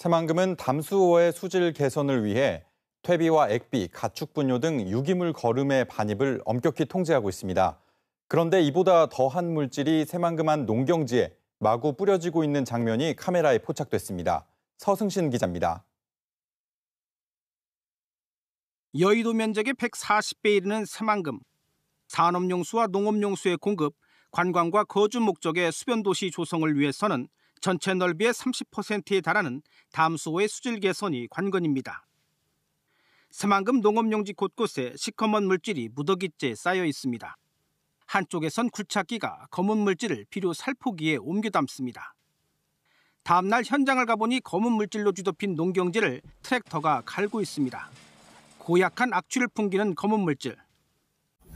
새만금은 담수호의 수질 개선을 위해 퇴비와 액비, 가축분뇨 등 유기물 거름의 반입을 엄격히 통제하고 있습니다. 그런데 이보다 더한 물질이 새만금한 농경지에 마구 뿌려지고 있는 장면이 카메라에 포착됐습니다. 서승신 기자입니다. 여의도 면적의 140배 이르는 새만금. 산업용수와 농업용수의 공급, 관광과 거주 목적의 수변도시 조성을 위해서는 전체 넓이의 30%에 달하는 담수호의 수질 개선이 관건입니다. 새만금 농업용지 곳곳에 시커먼 물질이 무더기째 쌓여 있습니다. 한쪽에선 굴착기가 검은 물질을 비료 살포기에 옮겨 담습니다. 다음날 현장을 가보니 검은 물질로 뒤덮인 농경지를 트랙터가 갈고 있습니다. 고약한 악취를 풍기는 검은 물질.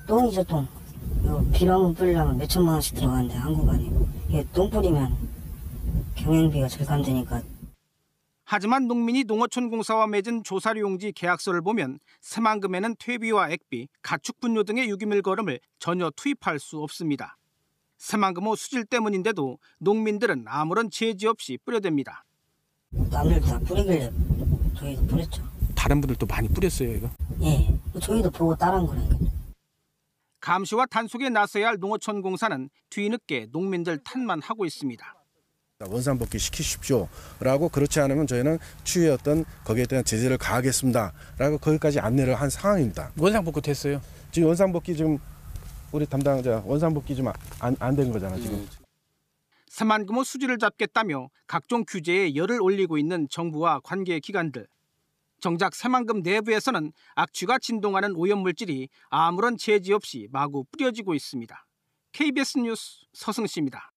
똥이죠 똥. 비료만 뿌리려면 몇 천만 원씩 들어가는데 한국 아니 이게 똥 뿌리면 경영비가 절감되니까 하지만 농민이 농어촌공사와 맺은 조사료용지 계약서를 보면 새만금에는 퇴비와 액비, 가축분뇨 등의 유기밀 거름을 전혀 투입할 수 없습니다. 새만금호 수질 때문인데도 농민들은 아무런 제지 없이 뿌려댑니다. 남들 다뿌리길 저희도 뿌렸죠. 다른 분들도 많이 뿌렸어요 이거? 예, 저희도 보고 따라한 거예요. 감시와 단속에 나서야 할 농어촌공사는 뒤늦게 농민들 탓만 하고 있습니다. 원상 복귀 시키십시오라고 그렇지 않으면 저희는 추후에 어떤 거기에 대한 제재를 가하겠습니다라고 거기까지 안내를 한 상황입니다. 원상 복귀 됐어요? 지금 원상 복귀 지금 우리 담당자 원상 복귀 좀안안 거잖아 지금. 음. 산만금호 수질을 잡겠다며 각종 규제에 열을 올리고 있는 정부와 관계 기관들. 정작 새만금 내부에서는 악취가 진동하는 오염물질이 아무런 제지 없이 마구 뿌려지고 있습니다. KBS 뉴스 서승 씨입니다.